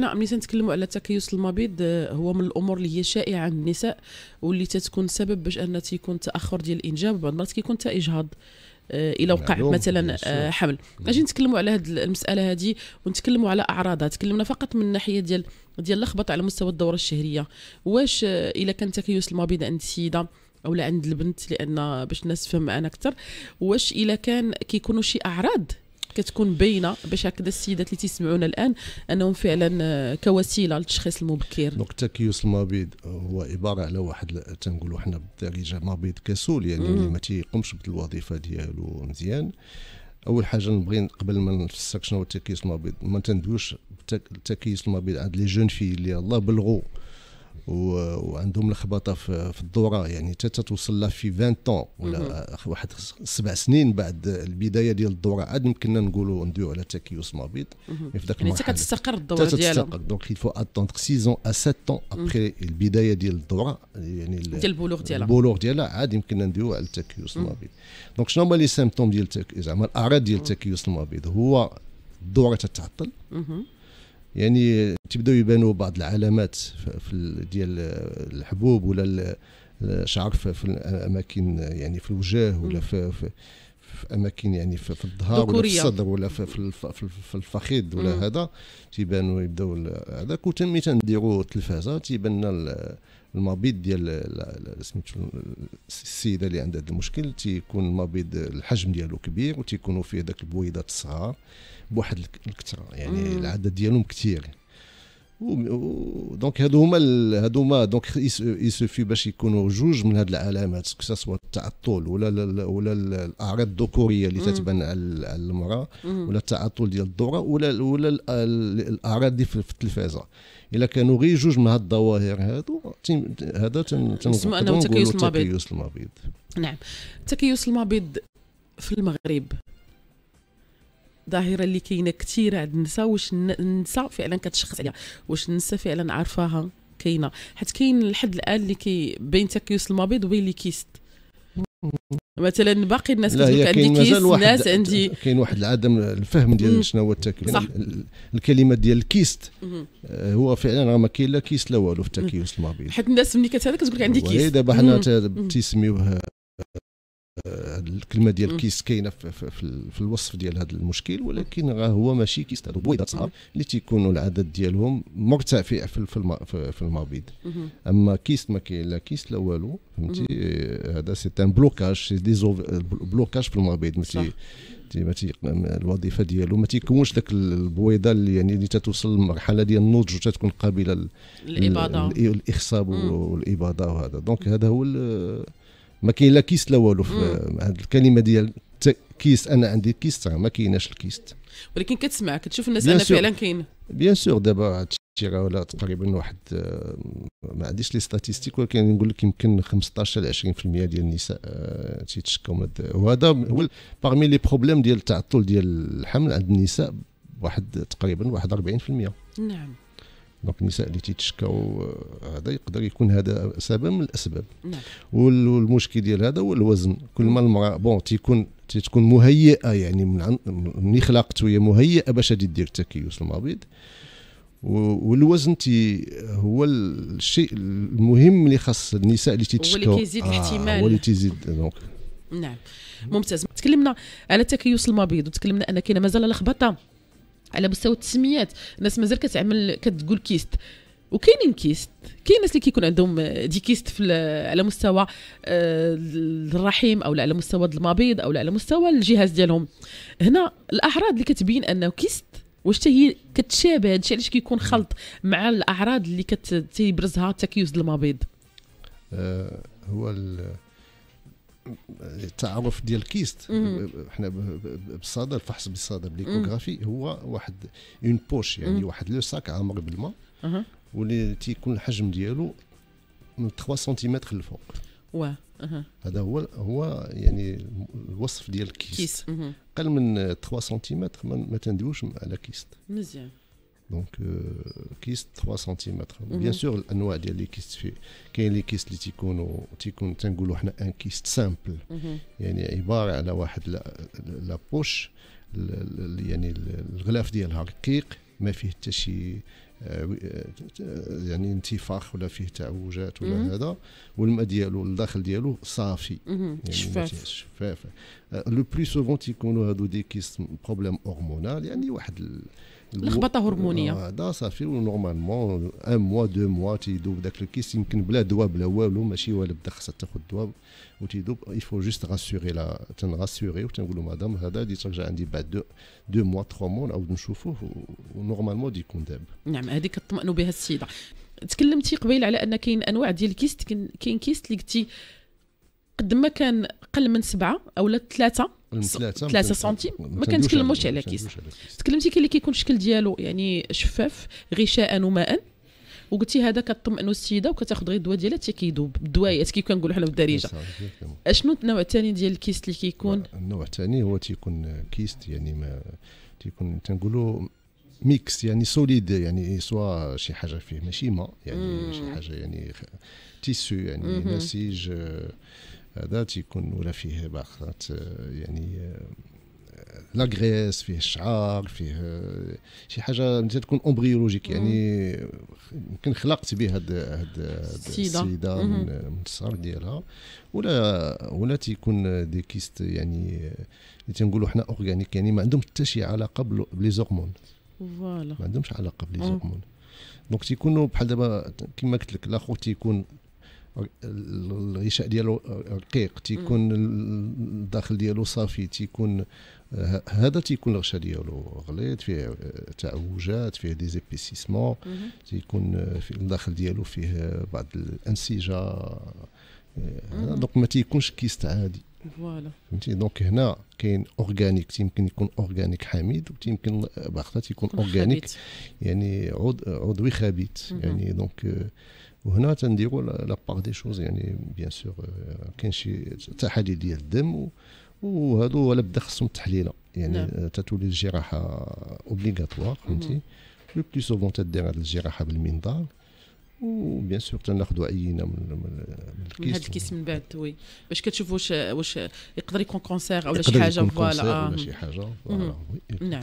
هنا نعم، ملي تنتكلموا على تكيس المبيض آه، هو من الامور اللي هي شائعه عند النساء واللي تتكون سبب باش ان تيكون تاخر ديال الانجاب بعض المرات كيكون حتى اجهاض آه، الى وقع مثلا آه، حمل نعم. اجي نتكلموا على هذه المساله هذه ونتكلموا على اعراضها تكلمنا فقط من الناحيه ديال ديال اللخبط على مستوى الدوره الشهريه واش الى كان تكيس المبيض عند السيده او عند البنت لان باش الناس تفهم معنا اكثر واش الى كان كيكونوا شي اعراض كتكون باينه باش هكذا السيدات اللي تيسمعونا الان انهم فعلا كوسيله للتشخيص المبكر دونك التكيس المبيض هو عباره على واحد تنقولوا حنا بالدارجه مبيض كسول يعني اللي ما تيقومش بالوظيفه ديالو مزيان اول حاجه نبغي قبل ما نفسر شنو هو التكيس المبيض ما تندويش التكيس المبيض عند لي جون في اللي الله بلغوا وعندهم لخبطه في الدوره يعني حتى توصل لها في 20 طون ولا واحد سبع سنين بعد البدايه ديال الدوره عاد يمكننا نقولوا نديروا على تكيس مبيض في ذاك يعني تستقر الدوره ديالها ديالهم دونك يل فو اتوندر 6 زون ا 7 طون ابخي البدايه ديال الدوره يعني ديال البلوغ ديالها البلوغ ديالها عاد يمكننا نديروا على التكيس المبيض دونك شنو هما لي سيمبتوم ديال زعما الاعراض ديال التكيس المبيض هو الدوره تتعطل يعني تبداو يبانوا بعض العلامات في ديال الحبوب ولا الشعر في الاماكن يعني في الوجه ولا في في اماكن يعني في, في الظهر ولا في الصدر ولا في, في, في, في الفخذ ولا مم. هذا تيبانوا يبداو هذاك وتنمي تنديروا التلفازه تيبان لنا المبيض ديال سميتو السيده اللي عندها هذا المشكل تيكون المبيض الحجم ديالو كبير وتيكونوا فيه ذاك البويضات الصغار بواحد الكثره يعني العدد ديالهم كثير دونك هادو هما هادو هما دونك سوفي باش يكونوا جوج من هاد العلامات سوا التعطل ولا ولا الاعراض الذكوريه اللي تتبان على المراه ولا التعطل ديال الذره ولا ولا الاعراض دي في التلفازه الا كانوا غير جوج من هاد الظواهر هادو هذا تنسمى تكيس المبيض نعم تكيس المبيض في المغرب ظاهره اللي كاينه كثيره عند النساء واش النساء فعلا كتشخص عليها واش النساء فعلا عارفاها كاينه حيت كاين لحد الان اللي كي بين تكيس المبيض وبين اللي كيست مثلا باقي الناس كتقول عندي كيس الناس عندي كاين واحد عدم الفهم ديال شنو هو التكيس صح. الكلمه ديال الكيست آه، هو فعلا راه ما كاين لا كيس لا والو في التكيس المبيض حيت الناس ملي كتهضر كتقول عندي كيس دابا حنا تيسميوه الكلمه ديال كيس كاينه في, في, في الوصف ديال هذا المشكل ولكن راه هو ماشي كيس هذو بويضات صغار اللي تيكونوا العدد ديالهم مرتفع في في, في المبيض اما كيس ما كاين لا كيس لا والو فهمتي هذا سي ان بلوكاج سي دي بلوكاج في المبيض ما الوظيفه ديالو ما تيكونش داك البويضه اللي يعني اللي تتوصل للمرحله ديال النضج وتتكون قابله للاباضه الاخصاب والاباضه وهذا دونك هذا هو ما كاين لا كيست لا والو هذه الكلمه ديال كيس انا عندي كيست ما كايناش الكيست ولكن كتسمع كتشوف الناس انا فعلا كاين بيان سور دابا هادشي ولا تقريبا واحد آه، ما عنديش لي ستاتيستيك ولكن نقول لك يمكن 15 ل 20% ديال النساء آه، تيتشكوا وهذا هو باغمي لي بروبليم ديال التعطل ديال الحمل عند النساء واحد تقريبا واحد 40% نعم دونك النساء اللي تيتشكاو آه، هذا يقدر يكون هذا سبب من الاسباب نعم. والمشكل ديال هذا هو الوزن كل ما المراه بون تيكون تتكون مهيئه يعني من, اللي من خلقت وهي مهيئه باش غادي دير التكيس المبيض والوزن تي هو الشيء المهم اللي خاص النساء اللي تيتشكاو هو اللي كيزيد آه، الاحتمال آه اللي تيزيد دونك نعم ممتاز تكلمنا على تكيس المبيض وتكلمنا ان كاينه مازال لخبطه على مستوى التسميات الناس مازال كتعمل كتقول كيست وكاينين كيست كاين ناس اللي كيكون عندهم دي كيست في على مستوى آه، الرحم او على مستوى المبيض او على مستوى الجهاز ديالهم هنا الاعراض اللي كتبين انه كيست واش هي كتشابه هادشي علاش كيكون خلط مع الاعراض اللي كتبرزها تكيس المبيض آه، هو التعرف ديال الكيست حنا بالصدى الفحص بالصدى بليكوغرافي هو واحد اون بوش يعني واحد لو ساك عامر بالماء واللي تيكون الحجم ديالو من 3 سنتيمتر للفوق واه هذا هو هو يعني الوصف ديال الكيست اقل من 3 سنتيمتر ما تندويوش على كيست مزيان دونك كيس 3 سنتيمتر بيان سور الانواع ديال لي كيست في كاين لي كيست اللي تيكونوا تيكون تنقولوا حنا ان كيست سامبل يعني عباره على واحد لا بوش يعني الغلاف ديالها رقيق ما فيه حتى شي يعني انتفاخ ولا فيه تعوجات ولا هذا والماء ديالو الداخل ديالو صافي يعني شفاف شفاف لو بلو سوفون تيكونوا هادو دي كيس بروبليم هرمونال يعني واحد لخبطه هرمونيه هذا صافي ونورمالمون ان موا دو موا تيدوب داك الكيس يمكن بلا دواء بلا والو ماشي ولا بدا خاصها تاخذ دواء وتيذوب يفو جوست غاسيوري لا تنغاسيوري وتنقول مدام هذا دي ترجع عندي بعد دو دو موا تخوا موا نعاود نشوفوه ونورمالمون دي يكون داب نعم هذيك اطمئنوا بها السيده تكلمتي قبيل على ان كاين انواع ديال الكيست كاين كيست اللي قلتي قد ما كان قل من سبعه او ثلاثه 3 سنتيم ما كنتكلموش على كيس تكلمتي كاين اللي كيكون الشكل ديالو يعني شفاف غشاء وماء وقلتي هذا كطمئنوا السيده وكتاخذ غير الدواء ديالها حتى كيذوب الدوايات كي كنقولوا حنا بالدارجه اشنو النوع الثاني ديال الكيس اللي كيكون النوع الثاني هو تيكون كيس يعني ما تيكون تنقولوا ميكس يعني سوليد يعني سوا شي حاجه فيه ماشي ما يعني شي حاجه يعني تيسو يعني نسيج آه، هذا تيكون ولا فيه باخرات آه، يعني آه، لاغريس فيه الشعر فيه شي حاجه مثلا تكون امبريولوجيك يعني يمكن خلقت به هاد هاد السيده من الصهر ديالها ولا ولا تيكون دي كيست يعني اللي تنقولوا حنا اورغانيك يعني ما عندهم حتى شي علاقه بلي زورمون فوالا ما عندهمش علاقه بلي هرمون mm. دونك تيكونوا بحال دابا كيما قلت لك الاخو تيكون الغشاء ديالو رقيق تيكون mm. الداخل ديالو صافي تيكون هذا تيكون الغشاء ديالو غليظ فيه تعوجات فيه دي زيبيسيسمون mm-hmm. تيكون في الداخل ديالو فيه بعض الانسجه دونك mm-hmm. ما تيكونش كيست عادي فوالا فهمتي دونك هنا كاين اورغانيك تيمكن يكون اورغانيك حميد وتيمكن باختا تيكون اورغانيك يعني عض... عضوي خبيث يعني دونك وهنا تنديروا لا باغ دي شوز يعني بيان آه، سور كاين شي تحاليل ديال الدم وهادو ولا بدا خصهم التحليله يعني تتولي الجراحه اوبليغاتوار فهمتي لو بلي سوفون تدير هاد الجراحه بالمنظار وبيان سور تناخذوا عينه من, من الكيس من هذا الكيس من بعد وي باش كتشوف واش واش يقدر يكون كونسير او آه. شي حاجه فوالا شي حاجه نعم